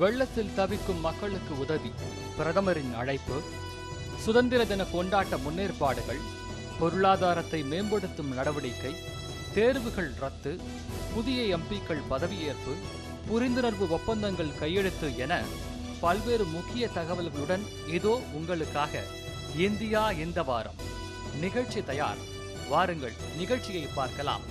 வெள்ளத்தில் தவிக்கும் மக்களுக்கு உதவி பிரதமரின் அழைப்பு சுதந்திர தின கொண்டாட்ட முன்னேற்பாடுகள் பொருளாதாரத்தை மேம்படுத்தும் நடவடிக்கை தேர்வுகள் ரத்து புதிய எம்பிக்கள் பதவியேற்பு புரிந்துணர்வு ஒப்பந்தங்கள் கையெழுத்து என பல்வேறு முக்கிய தகவல்களுடன் இதோ உங்களுக்காக இந்தியா இந்த வாரம் நிகழ்ச்சி தயார் வாருங்கள் நிகழ்ச்சியை பார்க்கலாம்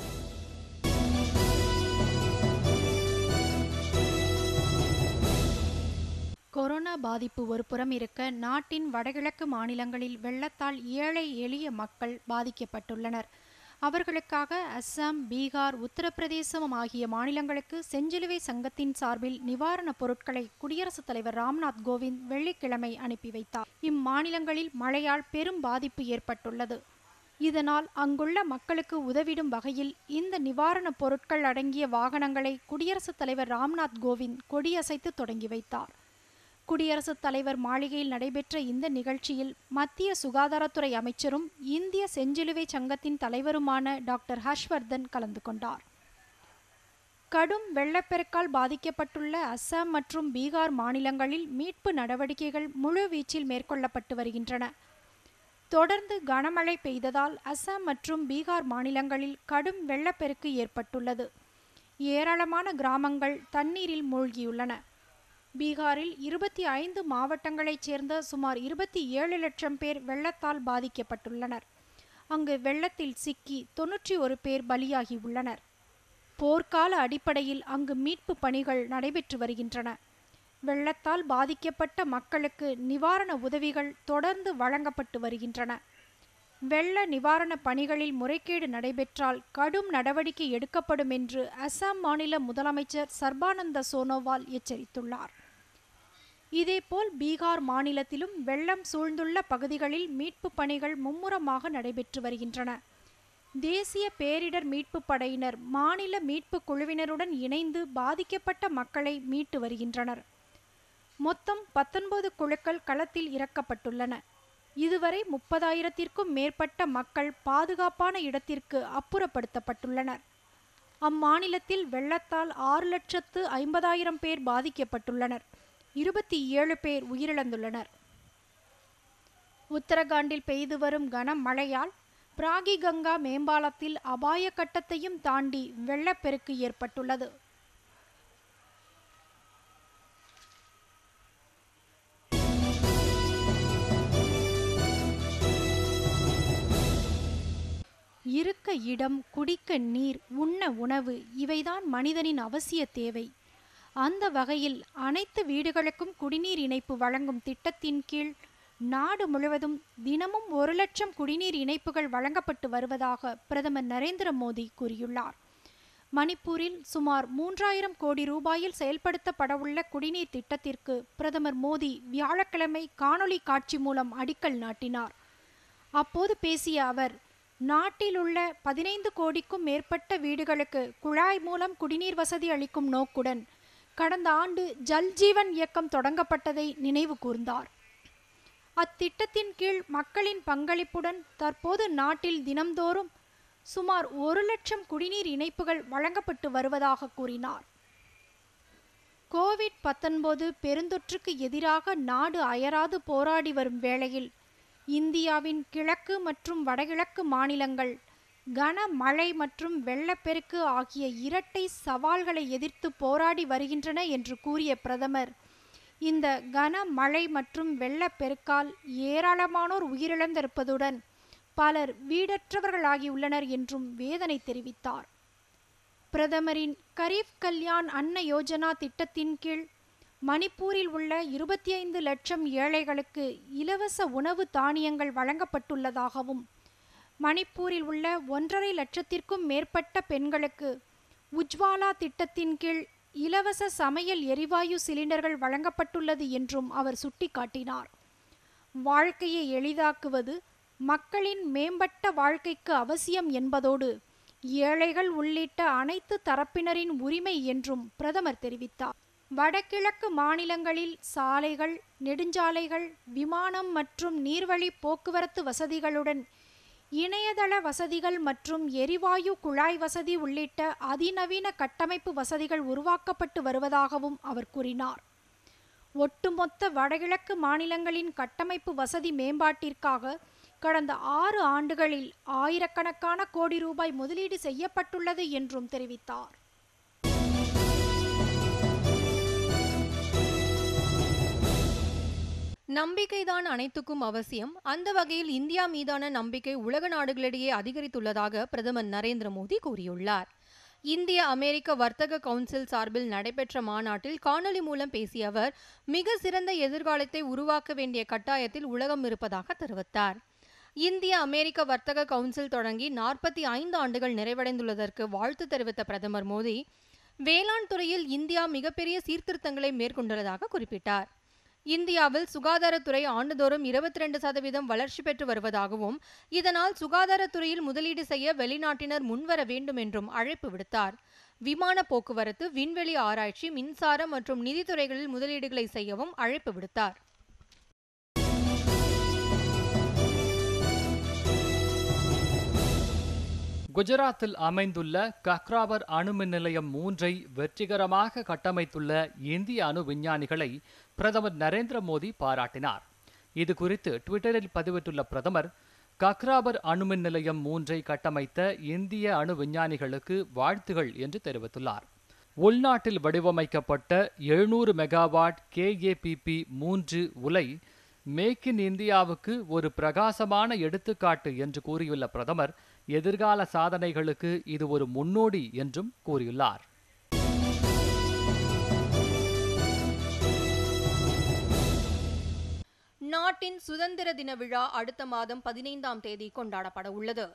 கொரோனா பாதிப்பு ஒரு புறம் இருக்க நாட்டின் வடகிழக்கு மாநிலங்களில் வெள்ளத்தால் ஏழை எளிய மக்கள் பாதிக்கப்பட்டுள்ளனர் அவர்களுக்காக அஸ்ஸாம் பீகார் உத்தரப்பிரதேசம் ஆகிய மாநிலங்களுக்கு செஞ்சிலுவை சங்கத்தின் சார்பில் நிவாரணப் பொருட்களை குடியரசுத் தலைவர் ராம்நாத் கோவிந்த் வெள்ளிக்கிழமை அனுப்பி வைத்தார் இம்மாநிலங்களில் மழையால் பெரும் பாதிப்பு ஏற்பட்டுள்ளது இதனால் அங்குள்ள மக்களுக்கு உதவிடும் வகையில் இந்த நிவாரணப் பொருட்கள் அடங்கிய வாகனங்களை குடியரசுத் தலைவர் ராம்நாத் கோவிந்த் கொடியசைத்து தொடங்கி வைத்தார் குடியரசுத் தலைவர் மாளிகையில் நடைபெற்ற இந்த நிகழ்ச்சியில் மத்திய சுகாதாரத்துறை அமைச்சரும் இந்திய செஞ்சிலுவை சங்கத்தின் தலைவருமான டாக்டர் ஹர்ஷ்வர்தன் கலந்து கொண்டார் கடும் வெள்ளப்பெருக்கால் பாதிக்கப்பட்டுள்ள அஸ்ஸாம் மற்றும் பீகார் மாநிலங்களில் மீட்பு நடவடிக்கைகள் முழுவீச்சில் மேற்கொள்ளப்பட்டு வருகின்றன தொடர்ந்து கனமழை பெய்ததால் அஸ்ஸாம் மற்றும் பீகார் மாநிலங்களில் கடும் வெள்ளப்பெருக்கு ஏற்பட்டுள்ளது ஏராளமான கிராமங்கள் தண்ணீரில் மூழ்கியுள்ளன பீகாரில் இருபத்தி ஐந்து மாவட்டங்களைச் சேர்ந்த சுமார் இருபத்தி ஏழு லட்சம் பேர் வெள்ளத்தால் பாதிக்கப்பட்டுள்ளனர் அங்கு வெள்ளத்தில் சிக்கி தொன்னூற்றி ஒரு பேர் பலியாகி உள்ளனர் போர்க்கால அடிப்படையில் அங்கு மீட்பு பணிகள் நடைபெற்று வருகின்றன வெள்ளத்தால் பாதிக்கப்பட்ட மக்களுக்கு நிவாரண உதவிகள் தொடர்ந்து வழங்கப்பட்டு வருகின்றன வெள்ள நிவாரணப் பணிகளில் முறைகேடு நடைபெற்றால் கடும் நடவடிக்கை எடுக்கப்படும் என்று அசாம் மாநில முதலமைச்சர் சர்பானந்த சோனோவால் எச்சரித்துள்ளார் இதேபோல் பீகார் மாநிலத்திலும் வெள்ளம் சூழ்ந்துள்ள பகுதிகளில் மீட்பு பணிகள் மும்முரமாக நடைபெற்று வருகின்றன தேசிய பேரிடர் மீட்பு படையினர் மாநில மீட்பு குழுவினருடன் இணைந்து பாதிக்கப்பட்ட மக்களை மீட்டு வருகின்றனர் மொத்தம் பத்தொன்பது குழுக்கள் களத்தில் இறக்கப்பட்டுள்ளன இதுவரை முப்பதாயிரத்திற்கும் மேற்பட்ட மக்கள் பாதுகாப்பான இடத்திற்கு அப்புறப்படுத்தப்பட்டுள்ளனர் அம்மாநிலத்தில் வெள்ளத்தால் ஆறு லட்சத்து ஐம்பதாயிரம் பேர் பாதிக்கப்பட்டுள்ளனர் இருபத்தி ஏழு பேர் உயிரிழந்துள்ளனர் உத்தரகாண்டில் பெய்து வரும் கனமழையால் பிராகி கங்கா மேம்பாலத்தில் அபாய கட்டத்தையும் தாண்டி வெள்ளப்பெருக்கு ஏற்பட்டுள்ளது இருக்க இடம் குடிக்க நீர் உண்ண உணவு இவைதான் மனிதனின் அவசிய தேவை அந்த வகையில் அனைத்து வீடுகளுக்கும் குடிநீர் இணைப்பு வழங்கும் திட்டத்தின் கீழ் நாடு முழுவதும் தினமும் ஒரு லட்சம் குடிநீர் இணைப்புகள் வழங்கப்பட்டு வருவதாக பிரதமர் நரேந்திர மோடி கூறியுள்ளார் மணிப்பூரில் சுமார் மூன்றாயிரம் கோடி ரூபாயில் செயல்படுத்தப்படவுள்ள குடிநீர் திட்டத்திற்கு பிரதமர் மோடி வியாழக்கிழமை காணொலி காட்சி மூலம் அடிக்கல் நாட்டினார் அப்போது பேசிய அவர் நாட்டிலுள்ள பதினைந்து கோடிக்கும் மேற்பட்ட வீடுகளுக்கு குழாய் மூலம் குடிநீர் வசதி அளிக்கும் நோக்குடன் கடந்த ஆண்டு ஜல்ஜீவன் இயக்கம் தொடங்கப்பட்டதை நினைவு கூர்ந்தார் அத்திட்டத்தின் கீழ் மக்களின் பங்களிப்புடன் தற்போது நாட்டில் தினம்தோறும் சுமார் ஒரு லட்சம் குடிநீர் இணைப்புகள் வழங்கப்பட்டு வருவதாக கூறினார் கோவிட் பத்தொன்பது பெருந்தொற்றுக்கு எதிராக நாடு அயராது போராடி வரும் வேளையில் இந்தியாவின் கிழக்கு மற்றும் வடகிழக்கு மாநிலங்கள் கன மழை மற்றும் வெள்ளப்பெருக்கு ஆகிய இரட்டை சவால்களை எதிர்த்து போராடி வருகின்றன என்று கூறிய பிரதமர் இந்த கன மழை மற்றும் வெள்ளப்பெருக்கால் ஏராளமானோர் உயிரிழந்திருப்பதுடன் பலர் வீடற்றவர்களாகியுள்ளனர் என்றும் வேதனை தெரிவித்தார் பிரதமரின் கரீப் கல்யாண் அன்ன யோஜனா திட்டத்தின் கீழ் மணிப்பூரில் உள்ள இருபத்தி ஐந்து லட்சம் ஏழைகளுக்கு இலவச உணவு தானியங்கள் வழங்கப்பட்டுள்ளதாகவும் மணிப்பூரில் உள்ள ஒன்றரை லட்சத்திற்கும் மேற்பட்ட பெண்களுக்கு உஜ்வாலா திட்டத்தின் கீழ் இலவச சமையல் எரிவாயு சிலிண்டர்கள் வழங்கப்பட்டுள்ளது என்றும் அவர் சுட்டிக்காட்டினார் வாழ்க்கையை எளிதாக்குவது மக்களின் மேம்பட்ட வாழ்க்கைக்கு அவசியம் என்பதோடு ஏழைகள் உள்ளிட்ட அனைத்து தரப்பினரின் உரிமை என்றும் பிரதமர் தெரிவித்தார் வடகிழக்கு மாநிலங்களில் சாலைகள் நெடுஞ்சாலைகள் விமானம் மற்றும் நீர்வழி போக்குவரத்து வசதிகளுடன் இணையதள வசதிகள் மற்றும் எரிவாயு குழாய் வசதி உள்ளிட்ட அதிநவீன கட்டமைப்பு வசதிகள் உருவாக்கப்பட்டு வருவதாகவும் அவர் கூறினார் ஒட்டுமொத்த வடகிழக்கு மாநிலங்களின் கட்டமைப்பு வசதி மேம்பாட்டிற்காக கடந்த ஆறு ஆண்டுகளில் ஆயிரக்கணக்கான கோடி ரூபாய் முதலீடு செய்யப்பட்டுள்ளது என்றும் தெரிவித்தார் நம்பிக்கைதான் அனைத்துக்கும் அவசியம் அந்த வகையில் இந்தியா மீதான நம்பிக்கை உலக நாடுகளிடையே அதிகரித்துள்ளதாக பிரதமர் நரேந்திர மோடி கூறியுள்ளார் இந்திய அமெரிக்க வர்த்தக கவுன்சில் சார்பில் நடைபெற்ற மாநாட்டில் காணொலி மூலம் பேசிய அவர் மிக சிறந்த எதிர்காலத்தை உருவாக்க வேண்டிய கட்டாயத்தில் உலகம் இருப்பதாக தெரிவித்தார் இந்திய அமெரிக்க வர்த்தக கவுன்சில் தொடங்கி நாற்பத்தி ஐந்து ஆண்டுகள் நிறைவடைந்துள்ளதற்கு வாழ்த்து தெரிவித்த பிரதமர் மோடி வேளாண் துறையில் இந்தியா மிகப்பெரிய சீர்திருத்தங்களை மேற்கொண்டுள்ளதாக குறிப்பிட்டார் இந்தியாவில் சுகாதாரத்துறை ஆண்டுதோறும் இருபத்தி ரெண்டு சதவீதம் வளர்ச்சி பெற்று வருவதாகவும் இதனால் சுகாதாரத்துறையில் முதலீடு செய்ய வெளிநாட்டினர் முன்வர வேண்டும் என்றும் அழைப்பு விடுத்தார் விமான போக்குவரத்து விண்வெளி ஆராய்ச்சி மின்சாரம் மற்றும் நிதித்துறைகளில் முதலீடுகளை செய்யவும் அழைப்பு விடுத்தார் குஜராத்தில் அமைந்துள்ள கக்ராவர் அணுமின் நிலையம் மூன்றை வெற்றிகரமாக கட்டமைத்துள்ள இந்திய அணு விஞ்ஞானிகளை பிரதமர் நரேந்திர மோடி பாராட்டினார் இது குறித்து ட்விட்டரில் பதிவிட்டுள்ள பிரதமர் கக்ராபர் அணுமின் நிலையம் மூன்றை கட்டமைத்த இந்திய அணு விஞ்ஞானிகளுக்கு வாழ்த்துகள் என்று தெரிவித்துள்ளார் உள்நாட்டில் வடிவமைக்கப்பட்ட எழுநூறு மெகாவாட் கேஏபிபி மூன்று உலை மேக் இன் இந்தியாவுக்கு ஒரு பிரகாசமான எடுத்துக்காட்டு என்று கூறியுள்ள பிரதமர் எதிர்கால சாதனைகளுக்கு இது ஒரு முன்னோடி என்றும் கூறியுள்ளார் நாட்டின் சுதந்திர தின விழா அடுத்த மாதம் பதினைந்தாம் தேதி கொண்டாடப்பட உள்ளது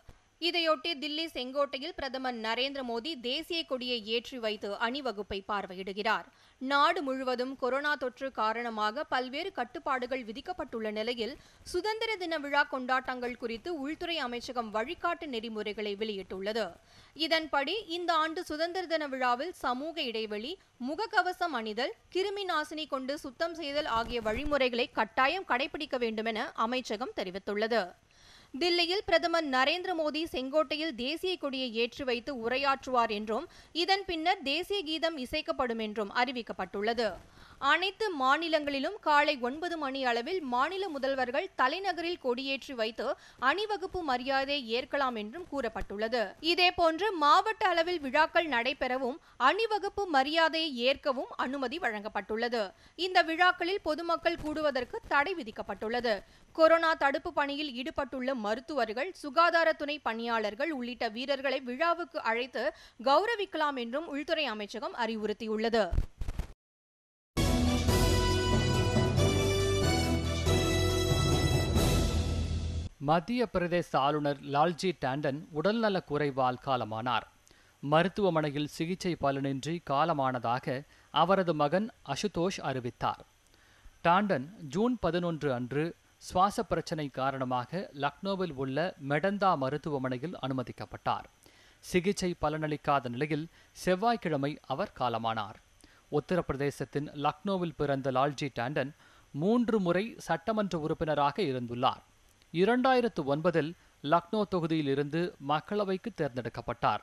இதையொட்டி தில்லி செங்கோட்டையில் பிரதமர் நரேந்திர மோடி தேசிய கொடியை ஏற்றி வைத்து அணிவகுப்பை பார்வையிடுகிறார் நாடு முழுவதும் கொரோனா தொற்று காரணமாக பல்வேறு கட்டுப்பாடுகள் விதிக்கப்பட்டுள்ள நிலையில் சுதந்திர தின விழா கொண்டாட்டங்கள் குறித்து உள்துறை அமைச்சகம் வழிகாட்டு நெறிமுறைகளை வெளியிட்டுள்ளது இதன்படி இந்த ஆண்டு சுதந்திர தின விழாவில் சமூக இடைவெளி முகக்கவசம் அணிதல் கிருமி நாசினி கொண்டு சுத்தம் செய்தல் ஆகிய வழிமுறைகளை கட்டாயம் கடைபிடிக்க வேண்டும் என அமைச்சகம் தெரிவித்துள்ளது தில்லியில் பிரதமர் நரேந்திர மோடி செங்கோட்டையில் தேசிய கொடியை ஏற்றி வைத்து உரையாற்றுவார் என்றும் இதன் பின்னர் தேசிய கீதம் இசைக்கப்படும் என்றும் அறிவிக்கப்பட்டுள்ளது அனைத்து மாநிலங்களிலும் காலை ஒன்பது மணி அளவில் மாநில முதல்வர்கள் தலைநகரில் கொடியேற்றி வைத்து அணிவகுப்பு மரியாதை ஏற்கலாம் என்றும் கூறப்பட்டுள்ளது இதேபோன்று மாவட்ட அளவில் விழாக்கள் நடைபெறவும் அணிவகுப்பு மரியாதையை ஏற்கவும் அனுமதி வழங்கப்பட்டுள்ளது இந்த விழாக்களில் பொதுமக்கள் கூடுவதற்கு தடை விதிக்கப்பட்டுள்ளது கொரோனா தடுப்பு பணியில் ஈடுபட்டுள்ள மருத்துவர்கள் சுகாதாரத்துறை பணியாளர்கள் உள்ளிட்ட வீரர்களை விழாவுக்கு அழைத்து கௌரவிக்கலாம் என்றும் உள்துறை அமைச்சகம் அறிவுறுத்தியுள்ளது மத்திய பிரதேச ஆளுநர் லால்ஜி டாண்டன் உடல்நலக் குறைவால் காலமானார் மருத்துவமனையில் சிகிச்சை பலனின்றி காலமானதாக அவரது மகன் அசுதோஷ் அறிவித்தார் டாண்டன் ஜூன் பதினொன்று அன்று சுவாச பிரச்சினை காரணமாக லக்னோவில் உள்ள மெடந்தா மருத்துவமனையில் அனுமதிக்கப்பட்டார் சிகிச்சை பலனளிக்காத நிலையில் செவ்வாய்க்கிழமை அவர் காலமானார் உத்தரப்பிரதேசத்தின் லக்னோவில் பிறந்த லால்ஜி டாண்டன் மூன்று முறை சட்டமன்ற உறுப்பினராக இருந்துள்ளார் இரண்டாயிரத்து ஒன்பதில் லக்னோ தொகுதியிலிருந்து மக்களவைக்கு தேர்ந்தெடுக்கப்பட்டார்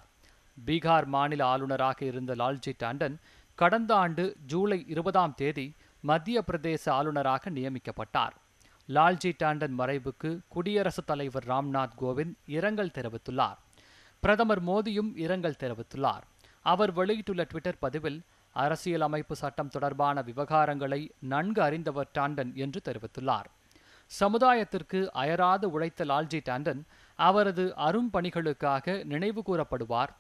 பீகார் மாநில ஆளுநராக இருந்த லால்ஜி டாண்டன் கடந்த ஆண்டு ஜூலை இருபதாம் தேதி மத்திய பிரதேச ஆளுநராக நியமிக்கப்பட்டார் லால்ஜி டாண்டன் மறைவுக்கு குடியரசுத் தலைவர் ராம்நாத் கோவிந்த் இரங்கல் தெரிவித்துள்ளார் பிரதமர் மோடியும் இரங்கல் தெரிவித்துள்ளார் அவர் வெளியிட்டுள்ள ட்விட்டர் பதிவில் அரசியலமைப்பு சட்டம் தொடர்பான விவகாரங்களை நன்கு அறிந்தவர் டாண்டன் என்று தெரிவித்துள்ளார் சமுதாயத்திற்கு அயராது உழைத்த லால்ஜி டாண்டன் அவரது அரும்பணிகளுக்காக நினைவு கூறப்படுவார்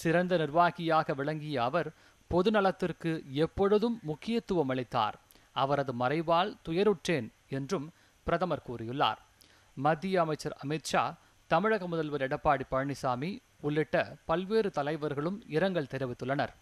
சிறந்த நிர்வாகியாக விளங்கிய அவர் பொதுநலத்திற்கு எப்பொழுதும் முக்கியத்துவம் அளித்தார் அவரது மறைவால் துயருற்றேன் என்றும் பிரதமர் கூறியுள்ளார் மத்திய அமைச்சர் அமித்ஷா தமிழக முதல்வர் எடப்பாடி பழனிசாமி உள்ளிட்ட பல்வேறு தலைவர்களும் இரங்கல் தெரிவித்துள்ளனர்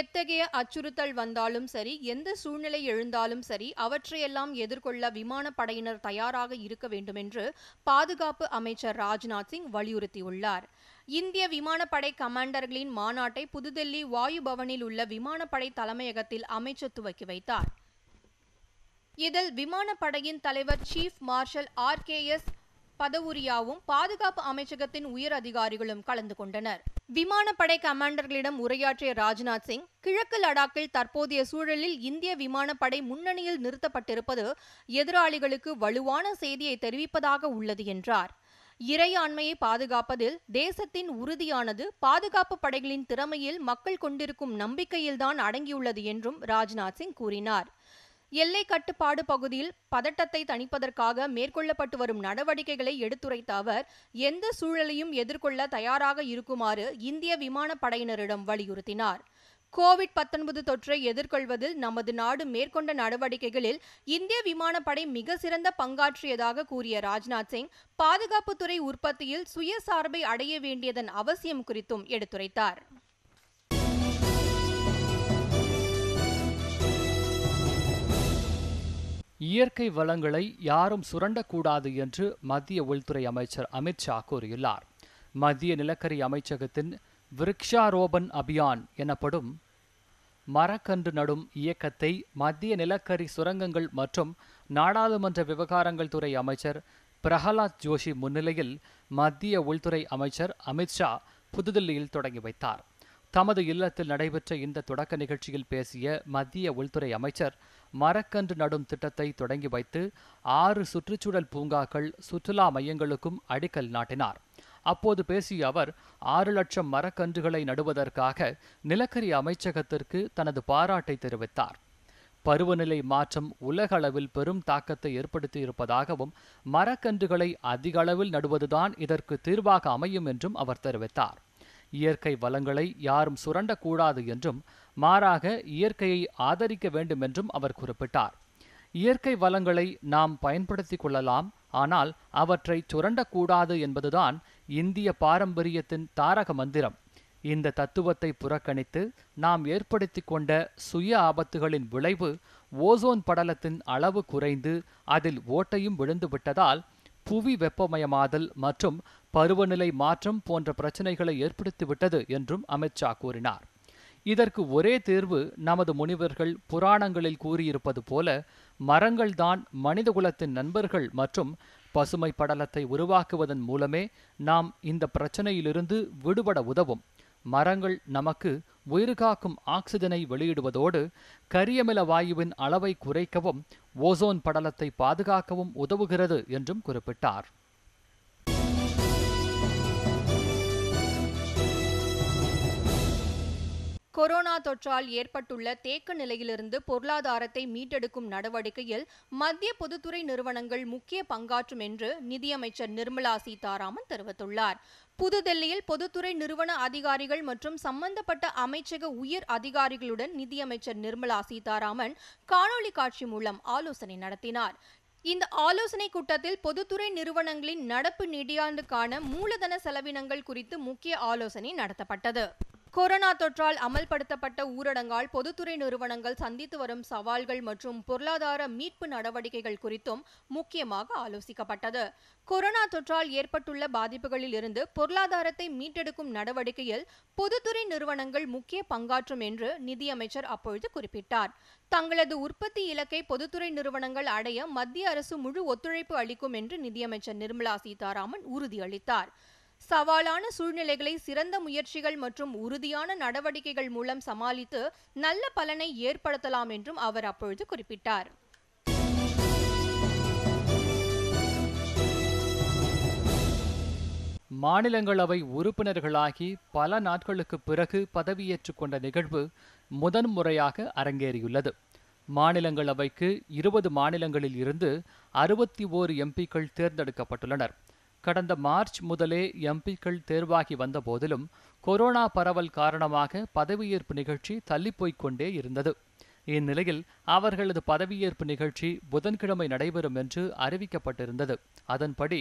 எத்தகைய அச்சுறுத்தல் வந்தாலும் சரி எந்த சூழ்நிலை எழுந்தாலும் சரி அவற்றையெல்லாம் எதிர்கொள்ள விமானப்படையினர் தயாராக இருக்க வேண்டுமென்று பாதுகாப்பு அமைச்சர் ராஜ்நாத் சிங் வலியுறுத்தியுள்ளார் இந்திய விமானப்படை கமாண்டர்களின் மாநாட்டை புதுதில்லி வாயு பவனில் உள்ள விமானப்படை தலைமையகத்தில் அமைச்சர் துவக்கி வைத்தார் இதில் விமானப்படையின் தலைவர் chief marshal R K S பதவுரியாவும் பாதுகாப்பு அமைச்சகத்தின் உயர் அதிகாரிகளும் கலந்து கொண்டனர் விமானப்படை கமாண்டர்களிடம் உரையாற்றிய ராஜ்நாத் சிங் கிழக்கு லடாக்கில் தற்போதைய சூழலில் இந்திய விமானப்படை முன்னணியில் நிறுத்தப்பட்டிருப்பது எதிராளிகளுக்கு வலுவான செய்தியை தெரிவிப்பதாக உள்ளது என்றார் இறையாண்மையை பாதுகாப்பதில் தேசத்தின் உறுதியானது பாதுகாப்பு படைகளின் திறமையில் மக்கள் கொண்டிருக்கும் நம்பிக்கையில்தான் அடங்கியுள்ளது என்றும் ராஜ்நாத் சிங் கூறினார் எல்லை கட்டுப்பாடு பகுதியில் பதட்டத்தை தணிப்பதற்காக மேற்கொள்ளப்பட்டு வரும் நடவடிக்கைகளை எடுத்துரைத்த அவர் எந்த சூழலையும் எதிர்கொள்ள தயாராக இருக்குமாறு இந்திய விமானப்படையினரிடம் வலியுறுத்தினார் கோவிட் பத்தொன்பது தொற்றை எதிர்கொள்வதில் நமது நாடு மேற்கொண்ட நடவடிக்கைகளில் இந்திய விமானப்படை மிக சிறந்த பங்காற்றியதாக கூறிய ராஜ்நாத் சிங் பாதுகாப்புத்துறை உற்பத்தியில் சுயசார்பை அடைய வேண்டியதன் அவசியம் குறித்தும் எடுத்துரைத்தார் இயற்கை வளங்களை யாரும் சுரண்டக்கூடாது என்று மத்திய உள்துறை அமைச்சர் அமித்ஷா கூறியுள்ளார் மத்திய நிலக்கரி அமைச்சகத்தின் விருக்ஷாரோபன் அபியான் எனப்படும் மரக்கன்று நடும் இயக்கத்தை மத்திய நிலக்கரி சுரங்கங்கள் மற்றும் நாடாளுமன்ற விவகாரங்கள் துறை அமைச்சர் பிரகலாத் ஜோஷி முன்னிலையில் மத்திய உள்துறை அமைச்சர் அமித்ஷா புதுதில்லியில் தொடங்கி வைத்தார் தமது இல்லத்தில் நடைபெற்ற இந்த தொடக்க நிகழ்ச்சியில் பேசிய மத்திய உள்துறை அமைச்சர் மரக்கன்று நடும் திட்டத்தை தொடங்கி வைத்து ஆறு சுற்றுச்சூழல் பூங்காக்கள் சுற்றுலா மையங்களுக்கும் அடிக்கல் நாட்டினார் அப்போது பேசிய அவர் ஆறு லட்சம் மரக்கன்றுகளை நடுவதற்காக நிலக்கரி அமைச்சகத்திற்கு தனது பாராட்டை தெரிவித்தார் பருவநிலை மாற்றம் உலகளவில் பெரும் தாக்கத்தை ஏற்படுத்தி இருப்பதாகவும் மரக்கன்றுகளை அதிக அளவில் நடுவதுதான் இதற்கு தீர்வாக அமையும் என்றும் அவர் தெரிவித்தார் இயற்கை வளங்களை யாரும் சுரண்டக்கூடாது என்றும் மாறாக இயற்கையை ஆதரிக்க வேண்டும் என்றும் அவர் குறிப்பிட்டார் இயற்கை வளங்களை நாம் பயன்படுத்திக் கொள்ளலாம் ஆனால் அவற்றை சுரண்டக்கூடாது என்பதுதான் இந்திய பாரம்பரியத்தின் தாரக மந்திரம் இந்த தத்துவத்தை புறக்கணித்து நாம் ஏற்படுத்தி கொண்ட சுய ஆபத்துகளின் விளைவு ஓசோன் படலத்தின் அளவு குறைந்து அதில் ஓட்டையும் விழுந்து விட்டதால் புவி வெப்பமயமாதல் மற்றும் பருவநிலை மாற்றம் போன்ற பிரச்சினைகளை ஏற்படுத்திவிட்டது என்றும் அமித்ஷா கூறினார் இதற்கு ஒரே தீர்வு நமது முனிவர்கள் புராணங்களில் கூறியிருப்பது போல மரங்கள்தான் மனிதகுலத்தின் நண்பர்கள் மற்றும் பசுமை படலத்தை உருவாக்குவதன் மூலமே நாம் இந்த பிரச்சனையிலிருந்து விடுபட உதவும் மரங்கள் நமக்கு உயிர்காக்கும் ஆக்சிஜனை வெளியிடுவதோடு கரியமில வாயுவின் அளவை குறைக்கவும் ஓசோன் படலத்தை பாதுகாக்கவும் உதவுகிறது என்றும் குறிப்பிட்டார் கொரோனா தொற்றால் ஏற்பட்டுள்ள தேக்க நிலையிலிருந்து பொருளாதாரத்தை மீட்டெடுக்கும் நடவடிக்கையில் மத்திய பொதுத்துறை நிறுவனங்கள் முக்கிய பங்காற்றும் என்று நிதியமைச்சர் நிர்மலா சீதாராமன் தெரிவித்துள்ளார் புதுதில்லியில் பொதுத்துறை நிறுவன அதிகாரிகள் மற்றும் சம்பந்தப்பட்ட அமைச்சக உயர் அதிகாரிகளுடன் நிதியமைச்சர் நிர்மலா சீதாராமன் காணொலி காட்சி மூலம் ஆலோசனை நடத்தினார் இந்த ஆலோசனை கூட்டத்தில் பொதுத்துறை நிறுவனங்களின் நடப்பு நிதியாண்டுக்கான மூலதன செலவினங்கள் குறித்து முக்கிய ஆலோசனை நடத்தப்பட்டது கொரோனா தொற்றால் அமல்படுத்தப்பட்ட ஊரடங்கால் பொதுத்துறை நிறுவனங்கள் சந்தித்து வரும் சவால்கள் மற்றும் பொருளாதார மீட்பு நடவடிக்கைகள் குறித்தும் முக்கியமாக ஆலோசிக்கப்பட்டது கொரோனா தொற்றால் ஏற்பட்டுள்ள பாதிப்புகளில் இருந்து பொருளாதாரத்தை மீட்டெடுக்கும் நடவடிக்கையில் பொதுத்துறை நிறுவனங்கள் முக்கிய பங்காற்றும் என்று நிதியமைச்சர் அப்பொழுது குறிப்பிட்டார் தங்களது உற்பத்தி இலக்கை பொதுத்துறை நிறுவனங்கள் அடைய மத்திய அரசு முழு ஒத்துழைப்பு அளிக்கும் என்று நிதியமைச்சர் நிர்மலா சீதாராமன் உறுதியளித்தார் சவாலான சூழ்நிலைகளை சிறந்த முயற்சிகள் மற்றும் உறுதியான நடவடிக்கைகள் மூலம் சமாளித்து நல்ல பலனை ஏற்படுத்தலாம் என்றும் அவர் அப்பொழுது குறிப்பிட்டார் மாநிலங்களவை உறுப்பினர்களாகி பல நாட்களுக்கு பிறகு பதவியேற்றுக் கொண்ட நிகழ்வு முதன்முறையாக அரங்கேறியுள்ளது மாநிலங்களவைக்கு இருபது மாநிலங்களில் இருந்து அறுபத்தி ஓரு எம்பிக்கள் தேர்ந்தெடுக்கப்பட்டுள்ளனர் கடந்த மார்ச் முதலே எம்பிக்கள் தேர்வாகி வந்த போதிலும் கொரோனா பரவல் காரணமாக பதவியேற்பு நிகழ்ச்சி தள்ளிப்போய்க் கொண்டே இருந்தது இந்நிலையில் அவர்களது பதவியேற்பு நிகழ்ச்சி புதன்கிழமை நடைபெறும் என்று அறிவிக்கப்பட்டிருந்தது அதன்படி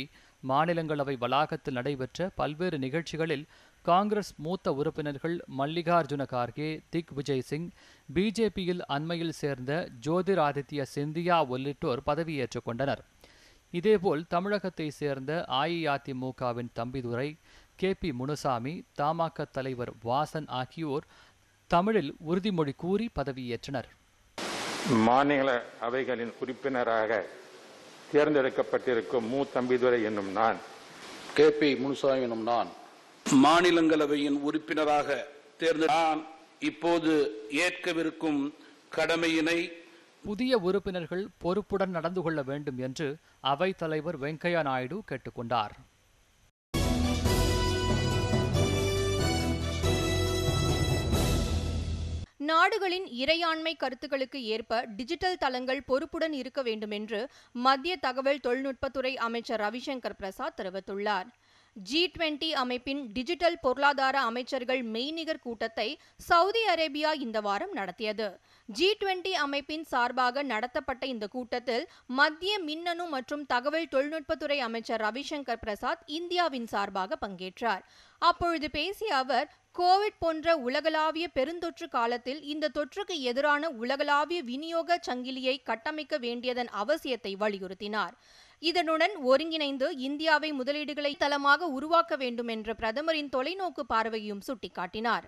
மாநிலங்களவை வளாகத்தில் நடைபெற்ற பல்வேறு நிகழ்ச்சிகளில் காங்கிரஸ் மூத்த உறுப்பினர்கள் மல்லிகார்ஜுன கார்கே திக் விஜய் சிங் பிஜேபியில் அண்மையில் சேர்ந்த ஜோதிர் ஆதித்ய சிந்தியா உள்ளிட்டோர் பதவியேற்றுக் கொண்டனர் இதேபோல் தமிழகத்தை சேர்ந்த அஇஅதிமுகவின் தம்பிதுரை கே பி முனுசாமி தமாக தலைவர் வாசன் ஆகியோர் தமிழில் உறுதிமொழி கூறி பதவியேற்றனர் மாநில அவைகளின் உறுப்பினராக தேர்ந்தெடுக்கப்பட்டிருக்கும் மு தம்பிதுரை என்னும் நான் கே பி முனுசாமி என்னும் நான் மாநிலங்களவையின் உறுப்பினராக தேர்ந்த நான் இப்போது ஏற்கவிருக்கும் கடமையினை புதிய உறுப்பினர்கள் பொறுப்புடன் நடந்து கொள்ள வேண்டும் என்று அவைத் தலைவர் வெங்கையா நாயுடு கேட்டுக்கொண்டார் நாடுகளின் இறையாண்மை கருத்துக்களுக்கு ஏற்ப டிஜிட்டல் தளங்கள் பொறுப்புடன் இருக்க வேண்டும் என்று மத்திய தகவல் தொழில்நுட்பத்துறை அமைச்சர் ரவிசங்கர் பிரசாத் தெரிவித்துள்ளார் ஜி டுவெண்டி அமைப்பின் டிஜிட்டல் பொருளாதார அமைச்சர்கள் மெய்நிகர் கூட்டத்தை சவுதி அரேபியா இந்த வாரம் நடத்தியது ஜி டுவெண்டி அமைப்பின் சார்பாக நடத்தப்பட்ட இந்த கூட்டத்தில் மத்திய மின்னணு மற்றும் தகவல் தொழில்நுட்பத்துறை அமைச்சர் ரவிசங்கர் பிரசாத் இந்தியாவின் சார்பாக பங்கேற்றார் அப்பொழுது பேசிய அவர் கோவிட் போன்ற உலகளாவிய பெருந்தொற்று காலத்தில் இந்த தொற்றுக்கு எதிரான உலகளாவிய விநியோக சங்கிலியை கட்டமைக்க வேண்டியதன் அவசியத்தை வலியுறுத்தினார் இதனுடன் ஒருங்கிணைந்து இந்தியாவை முதலீடுகளை தளமாக உருவாக்க வேண்டும் என்ற பிரதமரின் தொலைநோக்கு பார்வையும் சுட்டிக்காட்டினார்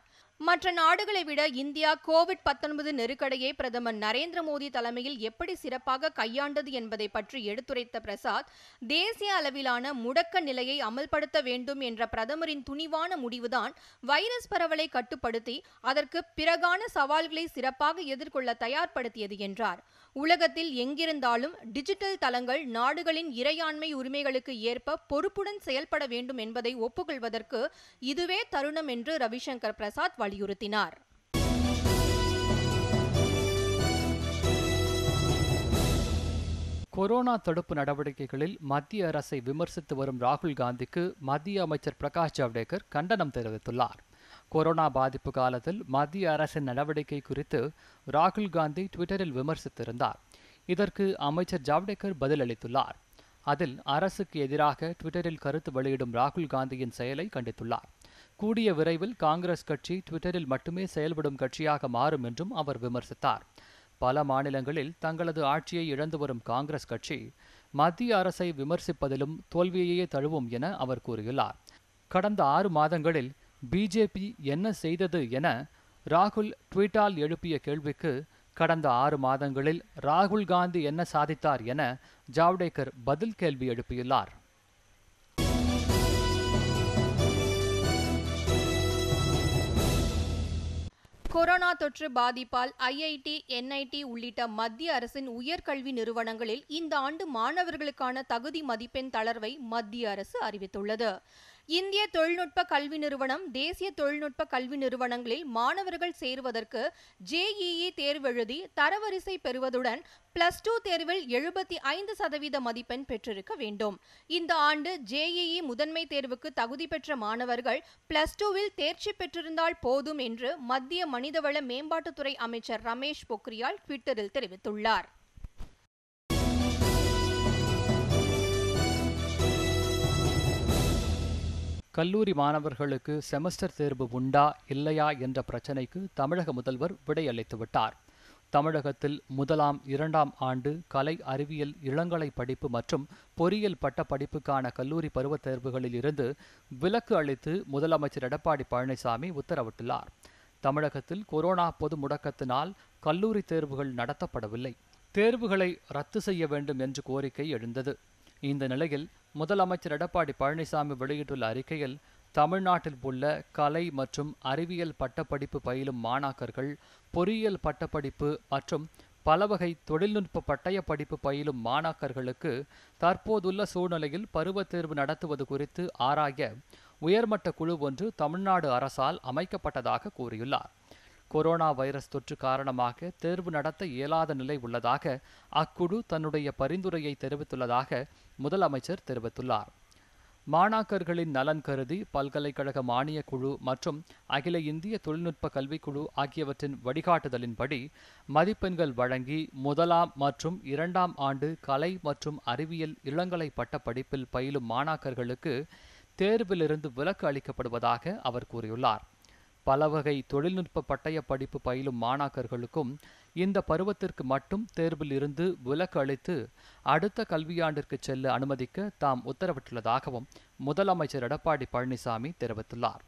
மற்ற நாடுகளை விட இந்தியா கோவிட் பத்தொன்பது நெருக்கடியை பிரதமர் நரேந்திர மோடி தலைமையில் எப்படி சிறப்பாக கையாண்டது என்பதை பற்றி எடுத்துரைத்த பிரசாத் தேசிய அளவிலான முடக்க நிலையை அமல்படுத்த வேண்டும் என்ற பிரதமரின் துணிவான முடிவுதான் வைரஸ் பரவலை கட்டுப்படுத்தி அதற்கு பிறகான சவால்களை சிறப்பாக எதிர்கொள்ள தயார்படுத்தியது என்றார் உலகத்தில் எங்கிருந்தாலும் டிஜிட்டல் தளங்கள் நாடுகளின் இறையாண்மை உரிமைகளுக்கு ஏற்ப பொறுப்புடன் செயல்பட வேண்டும் என்பதை ஒப்புக்கொள்வதற்கு இதுவே தருணம் என்று ரவிசங்கர் பிரசாத் வலியுறுத்தினார் கொரோனா தடுப்பு நடவடிக்கைகளில் மத்திய அரசை விமர்சித்து வரும் ராகுல் காந்திக்கு மத்திய அமைச்சர் பிரகாஷ் ஜவடேகர் கண்டனம் தெரிவித்துள்ளார் கொரோனா பாதிப்பு காலத்தில் மத்திய அரசின் நடவடிக்கை குறித்து ராகுல் காந்தி ட்விட்டரில் விமர்சித்திருந்தார் இதற்கு அமைச்சர் ஜவடேகர் பதிலளித்துள்ளார் அதில் அரசுக்கு எதிராக ட்விட்டரில் கருத்து வெளியிடும் ராகுல் காந்தியின் செயலை கண்டித்துள்ளார் கூடிய விரைவில் காங்கிரஸ் கட்சி ட்விட்டரில் மட்டுமே செயல்படும் கட்சியாக மாறும் என்றும் அவர் விமர்சித்தார் பல மாநிலங்களில் தங்களது ஆட்சியை இழந்து வரும் காங்கிரஸ் கட்சி மத்திய அரசை விமர்சிப்பதிலும் தோல்வியையே தழுவும் என அவர் கூறியுள்ளார் கடந்த ஆறு மாதங்களில் பிஜேபி என்ன செய்தது என ராகுல் ட்விட்டால் எழுப்பிய கேள்விக்கு கடந்த ஆறு மாதங்களில் ராகுல் காந்தி என்ன சாதித்தார் என ஜாவ்டேகர் பதில் கேள்வி எழுப்பியுள்ளார் கொரோனா தொற்று பாதிப்பால் ஐஐடி என்ஐடி உள்ளிட்ட மத்திய அரசின் உயர்கல்வி நிறுவனங்களில் இந்த ஆண்டு மாணவர்களுக்கான தகுதி மதிப்பெண் தளர்வை மத்திய அரசு அறிவித்துள்ளது இந்திய தொழில்நுட்ப கல்வி நிறுவனம் தேசிய தொழில்நுட்ப கல்வி நிறுவனங்களில் மாணவர்கள் சேருவதற்கு ஜேஇஇ தேர்வெழுதி தரவரிசை பெறுவதுடன் பிளஸ் டூ தேர்வில் எழுபத்தி ஐந்து சதவீத மதிப்பெண் பெற்றிருக்க வேண்டும் இந்த ஆண்டு ஜேஇஇ முதன்மை தேர்வுக்கு தகுதி பெற்ற மாணவர்கள் பிளஸ் டூவில் தேர்ச்சி பெற்றிருந்தால் போதும் என்று மத்திய மனிதவள மேம்பாட்டுத்துறை அமைச்சர் ரமேஷ் பொக்ரியால் ட்விட்டரில் தெரிவித்துள்ளார் கல்லூரி மாணவர்களுக்கு செமஸ்டர் தேர்வு உண்டா இல்லையா என்ற பிரச்சினைக்கு தமிழக முதல்வர் விடையளித்துவிட்டார் தமிழகத்தில் முதலாம் இரண்டாம் ஆண்டு கலை அறிவியல் இளங்கலை படிப்பு மற்றும் பொறியியல் பட்ட படிப்புக்கான கல்லூரி பருவத் தேர்வுகளில் இருந்து விலக்கு அளித்து முதலமைச்சர் எடப்பாடி பழனிசாமி உத்தரவிட்டுள்ளார் தமிழகத்தில் கொரோனா பொது முடக்கத்தினால் கல்லூரி தேர்வுகள் நடத்தப்படவில்லை தேர்வுகளை ரத்து செய்ய வேண்டும் என்று கோரிக்கை எழுந்தது இந்த நிலையில் முதலமைச்சர் எடப்பாடி பழனிசாமி வெளியிட்டுள்ள அறிக்கையில் தமிழ்நாட்டில் உள்ள கலை மற்றும் அறிவியல் பட்டப்படிப்பு பயிலும் மாணாக்கர்கள் பொறியியல் பட்டப்படிப்பு மற்றும் பலவகை தொழில்நுட்ப பட்டய படிப்பு பயிலும் மாணாக்கர்களுக்கு தற்போதுள்ள சூழ்நிலையில் பருவத் தேர்வு நடத்துவது குறித்து ஆராய உயர்மட்ட குழு ஒன்று தமிழ்நாடு அரசால் அமைக்கப்பட்டதாக கூறியுள்ளார் கொரோனா வைரஸ் தொற்று காரணமாக தேர்வு நடத்த இயலாத நிலை உள்ளதாக அக்குழு தன்னுடைய பரிந்துரையை தெரிவித்துள்ளதாக முதலமைச்சர் தெரிவித்துள்ளார் மாணாக்கர்களின் நலன் கருதி பல்கலைக்கழக மானியக் குழு மற்றும் அகில இந்திய தொழில்நுட்ப கல்விக்குழு ஆகியவற்றின் வழிகாட்டுதலின்படி மதிப்பெண்கள் வழங்கி முதலாம் மற்றும் இரண்டாம் ஆண்டு கலை மற்றும் அறிவியல் இளங்கலை பட்டப்படிப்பில் பயிலும் மாணாக்கர்களுக்கு தேர்விலிருந்து விலக்கு அளிக்கப்படுவதாக அவர் கூறியுள்ளார் பலவகை தொழில்நுட்ப பட்டய படிப்பு பயிலும் மாணாக்கர்களுக்கும் இந்த பருவத்திற்கு மட்டும் தேர்வில் இருந்து விலக்கு அளித்து அடுத்த கல்வியாண்டிற்கு செல்ல அனுமதிக்க தாம் உத்தரவிட்டுள்ளதாகவும் முதலமைச்சர் எடப்பாடி பழனிசாமி தெரிவித்துள்ளார்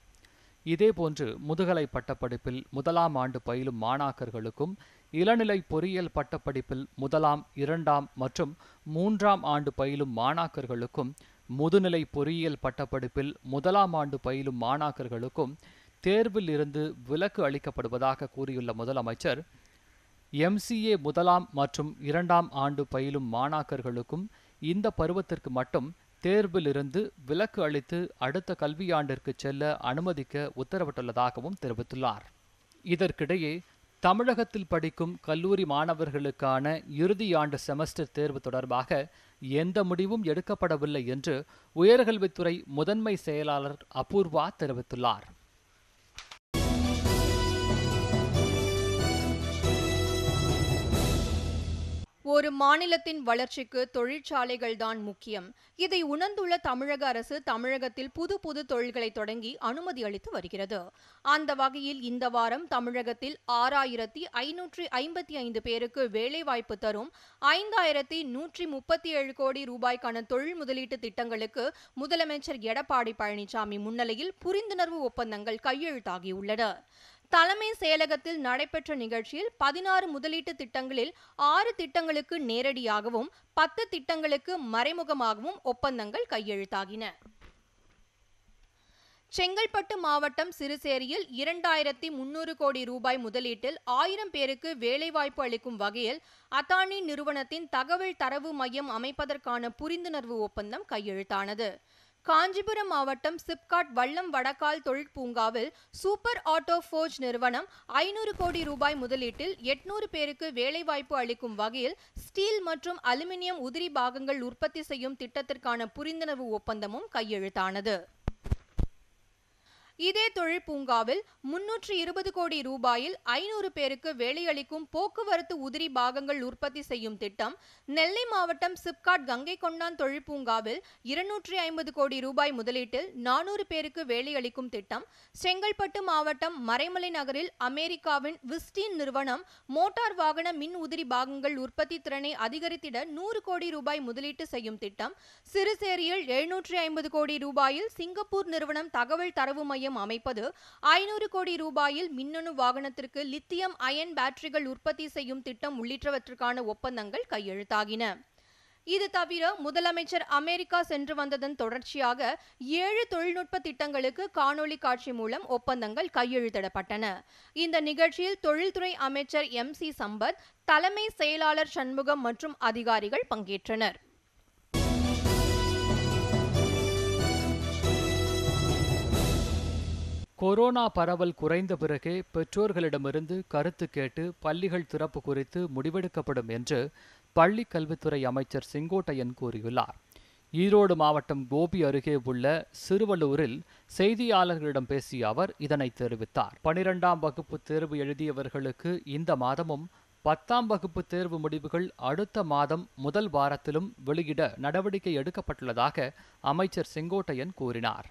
இதேபோன்று முதுகலை பட்டப்படிப்பில் முதலாம் ஆண்டு பயிலும் மாணாக்கர்களுக்கும் இளநிலை பொறியியல் பட்டப்படிப்பில் முதலாம் இரண்டாம் மற்றும் மூன்றாம் ஆண்டு பயிலும் மாணாக்கர்களுக்கும் முதுநிலை பொறியியல் பட்டப்படிப்பில் முதலாம் ஆண்டு பயிலும் மாணாக்கர்களுக்கும் தேர்வில் இருந்து விலக்கு அளிக்கப்படுவதாக கூறியுள்ள முதலமைச்சர் எம்சிஏ முதலாம் மற்றும் இரண்டாம் ஆண்டு பயிலும் மாணாக்கர்களுக்கும் இந்த பருவத்திற்கு மட்டும் தேர்வில் இருந்து விலக்கு அளித்து அடுத்த கல்வியாண்டிற்கு செல்ல அனுமதிக்க உத்தரவிட்டுள்ளதாகவும் தெரிவித்துள்ளார் இதற்கிடையே தமிழகத்தில் படிக்கும் கல்லூரி மாணவர்களுக்கான இறுதியாண்டு செமஸ்டர் தேர்வு தொடர்பாக எந்த முடிவும் எடுக்கப்படவில்லை என்று உயர்கல்வித்துறை முதன்மை செயலாளர் அபூர்வா தெரிவித்துள்ளார் ஒரு மாநிலத்தின் வளர்ச்சிக்கு தொழிற்சாலைகள் தான் முக்கியம் இதை உணர்ந்துள்ள தமிழக அரசு தமிழகத்தில் புது புது தொழில்களை தொடங்கி அனுமதி அளித்து வருகிறது அந்த வகையில் இந்த வாரம் தமிழகத்தில் ஆறாயிரத்தி ஐநூற்றி ஐம்பத்தி ஐந்து பேருக்கு வேலைவாய்ப்பு தரும் ஐந்தாயிரத்தி நூற்றி முப்பத்தி ஏழு கோடி ரூபாய்க்கான தொழில் முதலீட்டு திட்டங்களுக்கு முதலமைச்சர் எடப்பாடி பழனிசாமி முன்னிலையில் புரிந்துணர்வு ஒப்பந்தங்கள் கையெழுத்தாகியுள்ளன தலைமை செயலகத்தில் நடைபெற்ற நிகழ்ச்சியில் பதினாறு முதலீட்டு திட்டங்களில் ஆறு திட்டங்களுக்கு நேரடியாகவும் பத்து திட்டங்களுக்கு மறைமுகமாகவும் ஒப்பந்தங்கள் கையெழுத்தாகின செங்கல்பட்டு மாவட்டம் சிறுசேரியில் இரண்டாயிரத்தி முன்னூறு கோடி ரூபாய் முதலீட்டில் ஆயிரம் பேருக்கு வேலைவாய்ப்பு அளிக்கும் வகையில் அதானி நிறுவனத்தின் தகவல் தரவு மையம் அமைப்பதற்கான புரிந்துணர்வு ஒப்பந்தம் கையெழுத்தானது காஞ்சிபுரம் மாவட்டம் சிப்காட் வல்லம் வடக்கால் தொழிற்பூங்காவில் சூப்பர் ஆட்டோ ஃபோர்ஜ் நிறுவனம் ஐநூறு கோடி ரூபாய் முதலீட்டில் எட்நூறு பேருக்கு வேலைவாய்ப்பு அளிக்கும் வகையில் ஸ்டீல் மற்றும் அலுமினியம் உதிரி பாகங்கள் உற்பத்தி செய்யும் திட்டத்திற்கான புரிந்துணர்வு ஒப்பந்தமும் கையெழுத்தானது இதே தொழில் பூங்காவில் முன்னூற்று இருபது கோடி ரூபாயில் ஐநூறு பேருக்கு வேலையளிக்கும் போக்குவரத்து உதிரி பாகங்கள் உற்பத்தி செய்யும் திட்டம் நெல்லை மாவட்டம் சிப்காட் கங்கை கொண்டான் தொழில் பூங்காவில் இருநூற்றி ஐம்பது கோடி ரூபாய் முதலீட்டில் நானூறு பேருக்கு வேலையளிக்கும் திட்டம் செங்கல்பட்டு மாவட்டம் மறைமலை நகரில் அமெரிக்காவின் விஸ்டீன் நிறுவனம் மோட்டார் வாகன மின் உதிரி பாகங்கள் உற்பத்தி திறனை அதிகரித்திட நூறு கோடி ரூபாய் முதலீட்டு செய்யும் திட்டம் சிறுசேரியில் எழுநூற்றி ஐம்பது கோடி ரூபாயில் சிங்கப்பூர் நிறுவனம் தகவல் தரவு மையம் நிலையம் அமைப்பது ஐநூறு கோடி ரூபாயில் மின்னணு வாகனத்திற்கு லித்தியம் அயன் பேட்டரிகள் உற்பத்தி செய்யும் திட்டம் உள்ளிட்டவற்றுக்கான ஒப்பந்தங்கள் கையெழுத்தாகின இது தவிர முதலமைச்சர் அமெரிக்கா சென்று வந்ததன் தொடர்ச்சியாக ஏழு தொழில்நுட்ப திட்டங்களுக்கு காணொலி காட்சி மூலம் ஒப்பந்தங்கள் கையெழுத்திடப்பட்டன இந்த நிகழ்ச்சியில் தொழில்துறை அமைச்சர் எம் சி சம்பத் தலைமை செயலாளர் சண்முகம் மற்றும் அதிகாரிகள் பங்கேற்றனர் கொரோனா பரவல் குறைந்த பிறகே பெற்றோர்களிடமிருந்து கருத்து கேட்டு பள்ளிகள் திறப்பு குறித்து முடிவெடுக்கப்படும் என்று பள்ளிக் கல்வித்துறை அமைச்சர் செங்கோட்டையன் கூறியுள்ளார் ஈரோடு மாவட்டம் கோபி அருகே உள்ள சிறுவலூரில் செய்தியாளர்களிடம் பேசிய அவர் இதனை தெரிவித்தார் பனிரெண்டாம் வகுப்பு தேர்வு எழுதியவர்களுக்கு இந்த மாதமும் பத்தாம் வகுப்பு தேர்வு முடிவுகள் அடுத்த மாதம் முதல் வாரத்திலும் வெளியிட நடவடிக்கை எடுக்கப்பட்டுள்ளதாக அமைச்சர் செங்கோட்டையன் கூறினார்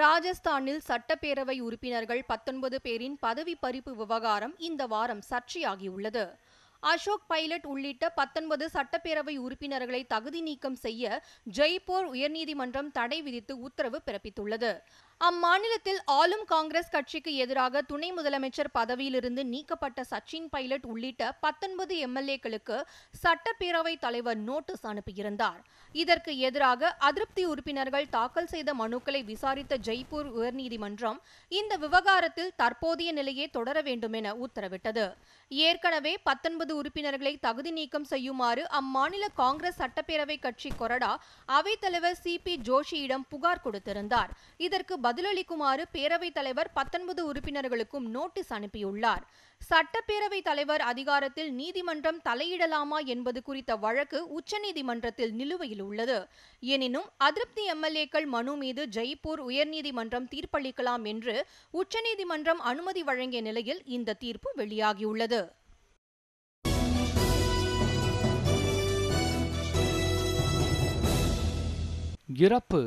ராஜஸ்தானில் சட்டப்பேரவை உறுப்பினர்கள் பத்தொன்பது பேரின் பதவி பறிப்பு விவகாரம் இந்த வாரம் சர்ச்சையாகியுள்ளது அசோக் பைலட் உள்ளிட்ட பத்தொன்பது சட்டப்பேரவை உறுப்பினர்களை தகுதி நீக்கம் செய்ய ஜெய்ப்பூர் உயர்நீதிமன்றம் தடை விதித்து உத்தரவு பிறப்பித்துள்ளது அம்மாநிலத்தில் ஆளும் காங்கிரஸ் கட்சிக்கு எதிராக துணை முதலமைச்சர் பதவியிலிருந்து நீக்கப்பட்ட சச்சின் பைலட் உள்ளிட்ட பத்தொன்பது எம்எல்ஏக்களுக்கு சட்டப்பேரவை தலைவர் நோட்டீஸ் அனுப்பியிருந்தார் இதற்கு எதிராக அதிருப்தி உறுப்பினர்கள் தாக்கல் செய்த மனுக்களை விசாரித்த ஜெய்ப்பூர் உயர்நீதிமன்றம் இந்த விவகாரத்தில் தற்போதைய நிலையே தொடர வேண்டும் என உத்தரவிட்டது ஏற்கனவே பத்தொன்பது உறுப்பினர்களை தகுதி நீக்கம் செய்யுமாறு அம்மாநில காங்கிரஸ் சட்டப்பேரவை கட்சி கொறடா தலைவர் சி பி ஜோஷியிடம் புகார் கொடுத்திருந்தார் இதற்கு பதிலளிக்குமாறு பேரவைத் தலைவர் பத்தொன்பது உறுப்பினர்களுக்கும் நோட்டீஸ் அனுப்பியுள்ளார் சட்டப்பேரவைத் தலைவர் அதிகாரத்தில் நீதிமன்றம் தலையிடலாமா என்பது குறித்த வழக்கு உச்சநீதிமன்றத்தில் நிலுவையில் உள்ளது எனினும் அதிருப்தி எம்எல்ஏக்கள் மனு மீது ஜெய்ப்பூர் உயர்நீதிமன்றம் தீர்ப்பளிக்கலாம் என்று உச்சநீதிமன்றம் அனுமதி வழங்கிய நிலையில் இந்த தீர்ப்பு வெளியாகியுள்ளது இறப்பு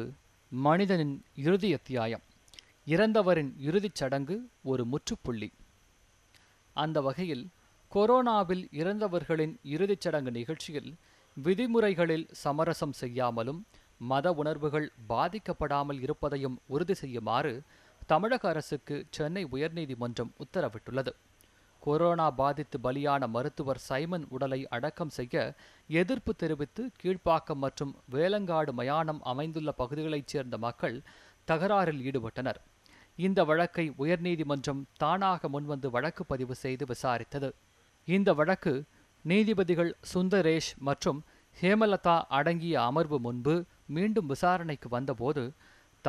மனிதனின் இறுதி அத்தியாயம் இறந்தவரின் இறுதிச் சடங்கு ஒரு முற்றுப்புள்ளி அந்த வகையில் கொரோனாவில் இறந்தவர்களின் இறுதிச் சடங்கு நிகழ்ச்சியில் விதிமுறைகளில் சமரசம் செய்யாமலும் மத உணர்வுகள் பாதிக்கப்படாமல் இருப்பதையும் உறுதி செய்யுமாறு தமிழக அரசுக்கு சென்னை உயர்நீதிமன்றம் உத்தரவிட்டுள்ளது கொரோனா பாதித்து பலியான மருத்துவர் சைமன் உடலை அடக்கம் செய்ய எதிர்ப்பு தெரிவித்து கீழ்ப்பாக்கம் மற்றும் வேலங்காடு மயானம் அமைந்துள்ள பகுதிகளைச் சேர்ந்த மக்கள் தகராறில் ஈடுபட்டனர் இந்த வழக்கை உயர்நீதிமன்றம் தானாக முன்வந்து வழக்கு பதிவு செய்து விசாரித்தது இந்த வழக்கு நீதிபதிகள் சுந்தரேஷ் மற்றும் ஹேமலதா அடங்கிய அமர்வு முன்பு மீண்டும் விசாரணைக்கு வந்தபோது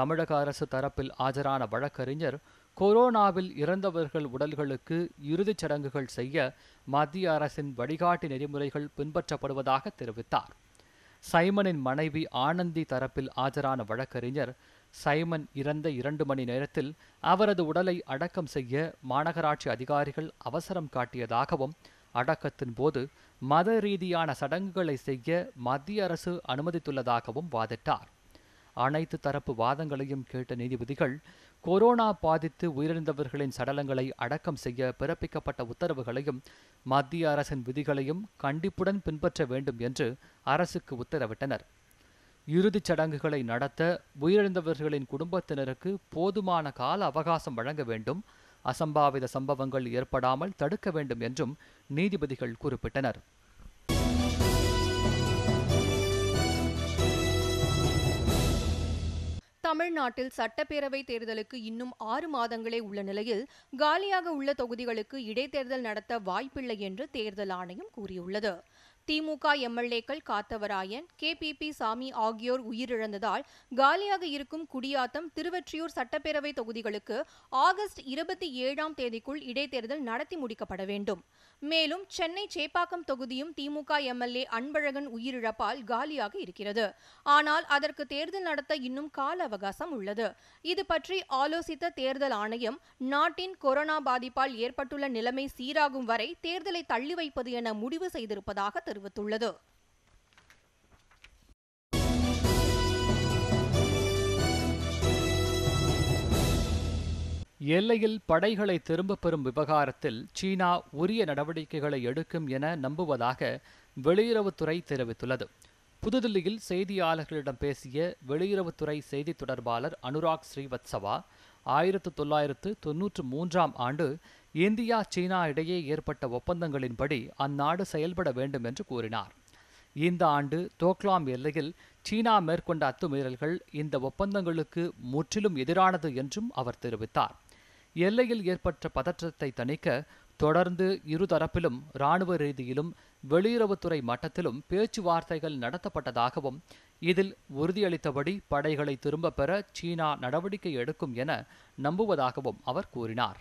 தமிழக அரசு தரப்பில் ஆஜரான வழக்கறிஞர் கொரோனாவில் இறந்தவர்கள் உடல்களுக்கு இறுதிச் சடங்குகள் செய்ய மத்திய அரசின் வழிகாட்டு நெறிமுறைகள் பின்பற்றப்படுவதாக தெரிவித்தார் சைமனின் மனைவி ஆனந்தி தரப்பில் ஆஜரான வழக்கறிஞர் சைமன் இறந்த இரண்டு மணி நேரத்தில் அவரது உடலை அடக்கம் செய்ய மாநகராட்சி அதிகாரிகள் அவசரம் காட்டியதாகவும் அடக்கத்தின் போது மத ரீதியான சடங்குகளை செய்ய மத்திய அரசு அனுமதித்துள்ளதாகவும் வாதிட்டார் அனைத்து தரப்பு வாதங்களையும் கேட்ட நீதிபதிகள் கொரோனா பாதித்து உயிரிழந்தவர்களின் சடலங்களை அடக்கம் செய்ய பிறப்பிக்கப்பட்ட உத்தரவுகளையும் மத்திய அரசின் விதிகளையும் கண்டிப்புடன் பின்பற்ற வேண்டும் என்று அரசுக்கு உத்தரவிட்டனர் இறுதிச் சடங்குகளை நடத்த உயிரிழந்தவர்களின் குடும்பத்தினருக்கு போதுமான கால அவகாசம் வழங்க வேண்டும் அசம்பாவித சம்பவங்கள் ஏற்படாமல் தடுக்க வேண்டும் என்றும் நீதிபதிகள் குறிப்பிட்டனர் தமிழ்நாட்டில் சட்டப்பேரவை தேர்தலுக்கு இன்னும் ஆறு மாதங்களே உள்ள நிலையில் காலியாக உள்ள தொகுதிகளுக்கு இடைத்தேர்தல் நடத்த வாய்ப்பில்லை என்று தேர்தல் ஆணையம் கூறியுள்ளது திமுக எம்எல்ஏக்கள் காத்தவராயன் பி சாமி ஆகியோர் உயிரிழந்ததால் காலியாக இருக்கும் குடியாத்தம் திருவற்றியூர் சட்டப்பேரவை தொகுதிகளுக்கு ஆகஸ்ட் இருபத்தி ஏழாம் தேதிக்குள் இடைத்தேர்தல் நடத்தி முடிக்கப்பட வேண்டும் மேலும் சென்னை சேப்பாக்கம் தொகுதியும் திமுக எம்எல்ஏ அன்பழகன் உயிரிழப்பால் காலியாக இருக்கிறது ஆனால் அதற்கு தேர்தல் நடத்த இன்னும் கால அவகாசம் உள்ளது இது பற்றி ஆலோசித்த தேர்தல் ஆணையம் நாட்டின் கொரோனா பாதிப்பால் ஏற்பட்டுள்ள நிலைமை சீராகும் வரை தேர்தலை தள்ளி வைப்பது என முடிவு செய்திருப்பதாக தெரிவித்தார் அறிவித்துள்ளது எல்லையில் படைகளை திரும்பப் பெறும் விவகாரத்தில் சீனா உரிய நடவடிக்கைகளை எடுக்கும் என நம்புவதாக வெளியுறவுத்துறை தெரிவித்துள்ளது புதுதில்லியில் செய்தியாளர்களிடம் பேசிய வெளியுறவுத்துறை செய்தி தொடர்பாளர் அனுராக் ஸ்ரீவத்சவா ஆயிரத்து தொள்ளாயிரத்து தொன்னூற்று மூன்றாம் ஆண்டு இந்தியா சீனா இடையே ஏற்பட்ட ஒப்பந்தங்களின்படி அந்நாடு செயல்பட வேண்டும் என்று கூறினார் இந்த ஆண்டு தோக்லாம் எல்லையில் சீனா மேற்கொண்ட அத்துமீறல்கள் இந்த ஒப்பந்தங்களுக்கு முற்றிலும் எதிரானது என்றும் அவர் தெரிவித்தார் எல்லையில் ஏற்பட்ட பதற்றத்தை தணிக்க தொடர்ந்து இருதரப்பிலும் இராணுவ ரீதியிலும் வெளியுறவுத்துறை மட்டத்திலும் பேச்சுவார்த்தைகள் நடத்தப்பட்டதாகவும் இதில் உறுதியளித்தபடி படைகளை திரும்பப் பெற சீனா நடவடிக்கை எடுக்கும் என நம்புவதாகவும் அவர் கூறினார்